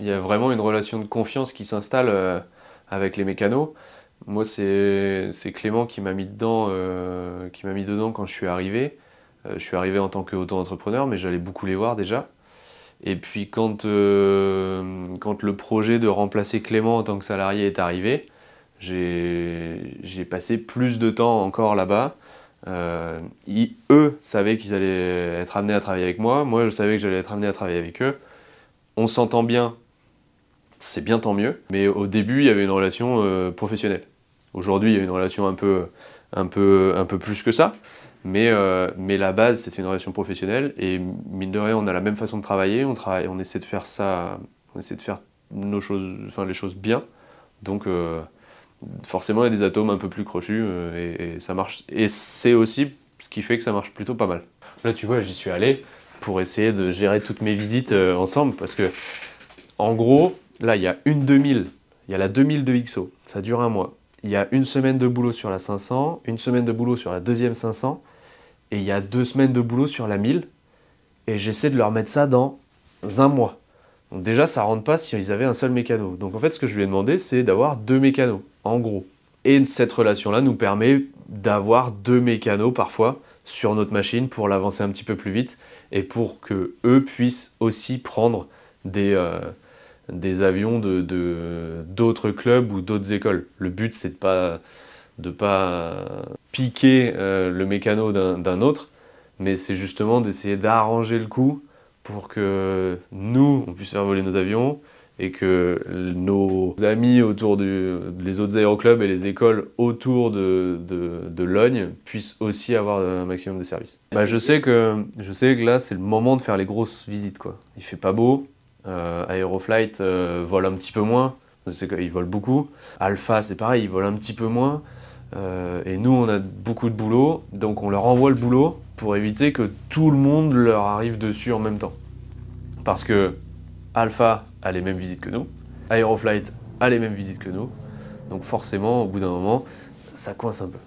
Il y a vraiment une relation de confiance qui s'installe euh, avec les mécanos. Moi, c'est Clément qui m'a mis, dedans, euh, mis dedans quand je suis arrivé. Euh, je suis arrivé en tant qu'auto-entrepreneur, mais j'allais beaucoup les voir déjà. Et puis quand, euh, quand le projet de remplacer Clément en tant que salarié est arrivé, j'ai passé plus de temps encore là-bas. eux savaient qu'ils allaient être amenés à travailler avec moi, moi je savais que j'allais être amené à travailler avec eux on s'entend bien, c'est bien tant mieux. Mais au début, il y avait une relation euh, professionnelle. Aujourd'hui, il y a une relation un peu, un peu, un peu plus que ça. Mais, euh, mais la base, c'est une relation professionnelle. Et mine de rien, on a la même façon de travailler. On, travaille, on essaie de faire ça, on essaie de faire nos choses, enfin, les choses bien. Donc, euh, forcément, il y a des atomes un peu plus crochus. ça marche. Et c'est aussi ce qui fait que ça marche plutôt pas mal. Là, tu vois, j'y suis allé pour essayer de gérer toutes mes visites euh, ensemble parce que, en gros, là, il y a une 2000, il y a la 2000 de XO, ça dure un mois. Il y a une semaine de boulot sur la 500, une semaine de boulot sur la deuxième 500, et il y a deux semaines de boulot sur la 1000, et j'essaie de leur mettre ça dans un mois. Donc déjà, ça rentre pas si ils avaient un seul mécano. Donc en fait, ce que je lui ai demandé, c'est d'avoir deux mécanos, en gros. Et cette relation-là nous permet d'avoir deux mécanos parfois, sur notre machine pour l'avancer un petit peu plus vite et pour que eux puissent aussi prendre des, euh, avions de d'autres clubs ou d'autres écoles. Le but c'est de pas de pas piquer euh, le mécano d'un autre, mais c'est justement d'essayer d'arranger le coup pour que nous on puisse faire voler nos avions, et que nos amis autour du, autres aéroclubs et les écoles autour de, Logne puissent aussi avoir un maximum de services. Bah, je, sais que, je sais que là, c'est le moment de faire les grosses visites. Quoi. Il fait pas beau, euh, Aeroflight euh, vole un petit peu moins, ils volent beaucoup. Alpha, c'est pareil, ils volent un petit peu moins. Euh, et nous, on a beaucoup de boulot, donc on leur envoie le boulot pour éviter que tout le monde leur arrive dessus en même temps. Parce que Alpha a les mêmes visites que nous, Aeroflight a les mêmes visites que nous, donc forcément, au bout d'un moment, ça coince un peu.